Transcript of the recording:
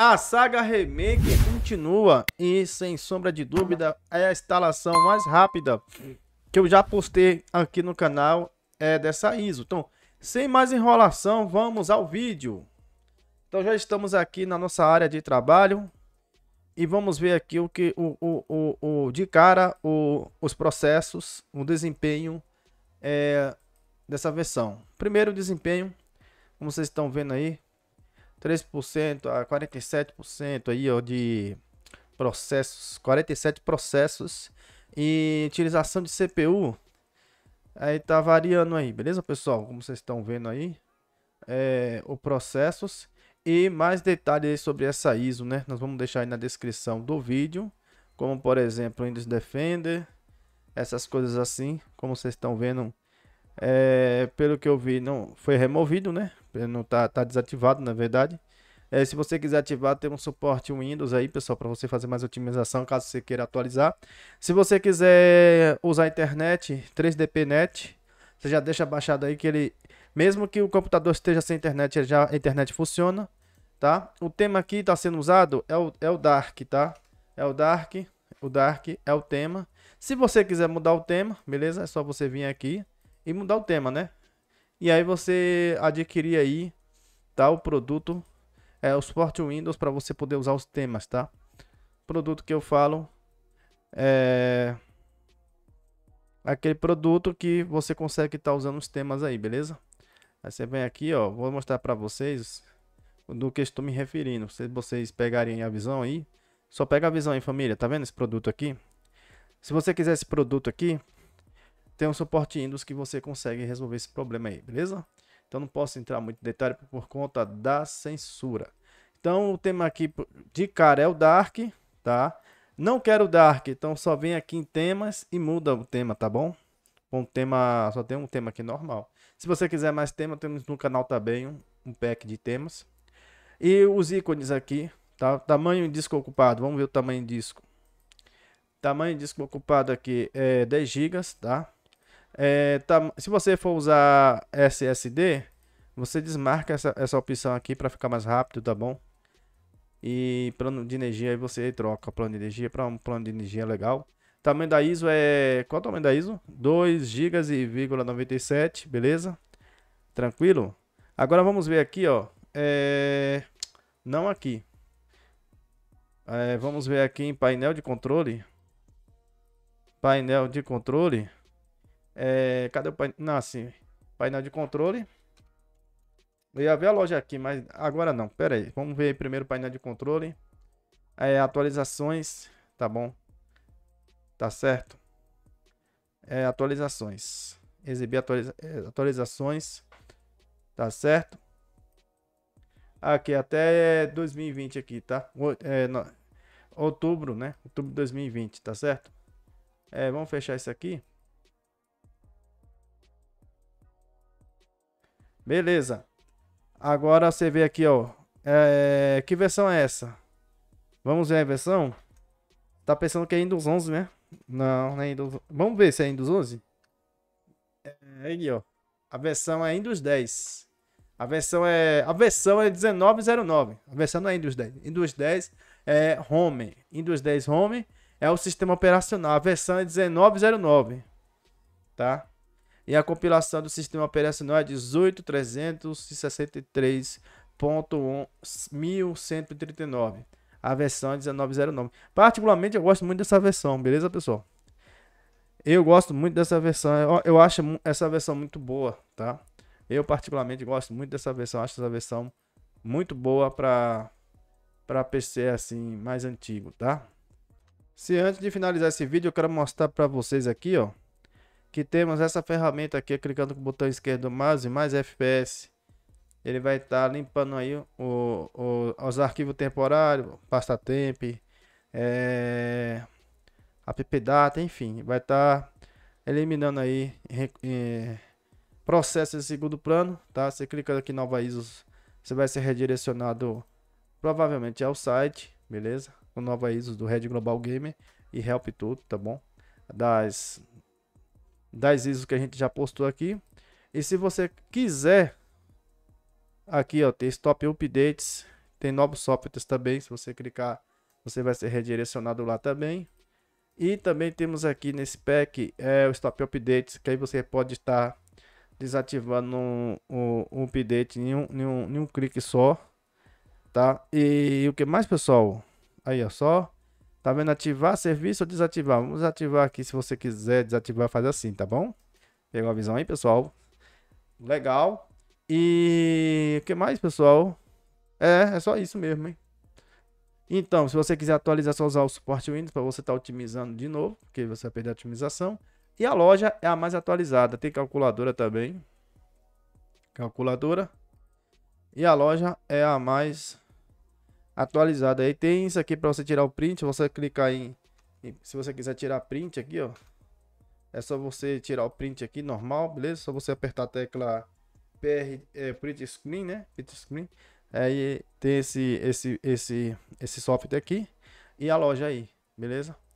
A saga remake continua e, sem sombra de dúvida, é a instalação mais rápida que eu já postei aqui no canal é dessa ISO. Então, sem mais enrolação, vamos ao vídeo. Então, já estamos aqui na nossa área de trabalho e vamos ver aqui o que o, o, o, o de cara o, os processos, o desempenho é, dessa versão. Primeiro, o desempenho, como vocês estão vendo aí, 3% a 47% aí, ó, de processos, 47 processos e utilização de CPU. Aí tá variando aí, beleza, pessoal? Como vocês estão vendo aí, é, o processos e mais detalhes sobre essa ISO, né? Nós vamos deixar aí na descrição do vídeo, como por exemplo, Windows Defender, essas coisas assim, como vocês estão vendo, é, pelo que eu vi, não foi removido, né? Não tá, tá desativado, na verdade. É, se você quiser ativar, tem um suporte Windows aí, pessoal, para você fazer mais otimização, caso você queira atualizar. Se você quiser usar a internet, 3DPNet, você já deixa baixado aí que ele, mesmo que o computador esteja sem internet, já a internet funciona, tá? O tema aqui está sendo usado é o, é o Dark, tá? É o Dark, o Dark é o tema. Se você quiser mudar o tema, beleza? É só você vir aqui e mudar o tema, né? E aí você adquirir aí, tá? O produto, é, o suporte Windows para você poder usar os temas, tá? produto que eu falo é aquele produto que você consegue estar tá usando os temas aí, beleza? Aí você vem aqui, ó, vou mostrar para vocês do que estou me referindo. Se vocês pegarem a visão aí, só pega a visão aí, família. Tá vendo esse produto aqui? Se você quiser esse produto aqui, tem um suporte Windows que você consegue resolver esse problema aí, beleza? Então não posso entrar muito em detalhe por conta da censura. Então o tema aqui de cara é o Dark, tá? Não quero Dark, então só vem aqui em temas e muda o tema, tá bom? Um tema, só tem um tema aqui normal. Se você quiser mais tema, temos no canal também um, um pack de temas. E os ícones aqui, tá? Tamanho disco ocupado, vamos ver o tamanho disco. Tamanho disco ocupado aqui é 10 GB, tá? É, tá, se você for usar SSD, você desmarca essa, essa opção aqui para ficar mais rápido, tá bom? E plano de energia, aí você troca plano de energia para um plano de energia legal. Tamanho da ISO é... Qual é o tamanho da ISO? 2 GB e 97, beleza? Tranquilo? Agora vamos ver aqui, ó. É... Não aqui. É, vamos ver aqui em painel de controle. Painel de controle. É, cadê o painel? Não, assim, painel de controle. Eu ia ver a loja aqui, mas agora não. Pera aí, vamos ver primeiro o painel de controle. É, atualizações, tá bom. Tá certo. É, atualizações. Exibir atualiza é, atualizações, tá certo. Aqui, até 2020 aqui, tá? é, no, outubro, né? Outubro de 2020, tá certo? É, vamos fechar isso aqui. Beleza. Agora você vê aqui, ó. É... Que versão é essa? Vamos ver a versão? Tá pensando que é Windows 11, né? Não, não é Windows... Vamos ver se é Windows 11? É, aí, ó. A versão é Windows 10. A versão é... A versão é 1909. A versão não é Windows 10. Windows 10 é Home. Windows 10 Home é o sistema operacional. A versão é 1909. Tá? e a compilação do sistema operacional é 18.363.1139, a versão 1909. É particularmente eu gosto muito dessa versão, beleza, pessoal? Eu gosto muito dessa versão, eu, eu acho essa versão muito boa, tá? Eu particularmente gosto muito dessa versão, acho essa versão muito boa para para PC assim mais antigo, tá? Se antes de finalizar esse vídeo, eu quero mostrar para vocês aqui, ó, que temos essa ferramenta aqui, clicando com o botão esquerdo mouse, mais FPS. Ele vai estar tá limpando aí o, o, os arquivos temporários, pasta temp, é, appdata, enfim. Vai estar tá eliminando aí é, processos de segundo plano, tá? Você clica aqui em nova ISO, você vai ser redirecionado provavelmente ao site, beleza? Com nova ISO do Red Global Gamer e Help Tudo, tá bom? Das das ISO que a gente já postou aqui. E se você quiser, aqui ó, tem Stop Updates, tem novos softwares também, se você clicar, você vai ser redirecionado lá também. E também temos aqui nesse pack é, o Stop Updates, que aí você pode estar desativando um, um, um update em um, em, um, em um clique só, tá? E, e o que mais, pessoal? Aí, ó, só Tá vendo ativar serviço ou desativar? Vamos ativar aqui se você quiser desativar, faz assim, tá bom? Pegou a visão aí, pessoal? Legal. E o que mais, pessoal? É, é só isso mesmo, hein? Então, se você quiser atualizar, é só usar o suporte Windows para você estar tá otimizando de novo, porque você vai perder a otimização. E a loja é a mais atualizada, tem calculadora também. Calculadora. E a loja é a mais atualizada Aí tem isso aqui para você tirar o print, você clicar em, em, se você quiser tirar print aqui, ó. É só você tirar o print aqui normal, beleza? Só você apertar a tecla PR, é, print screen, né? Print screen. Aí tem esse esse esse esse software aqui e a loja aí, beleza?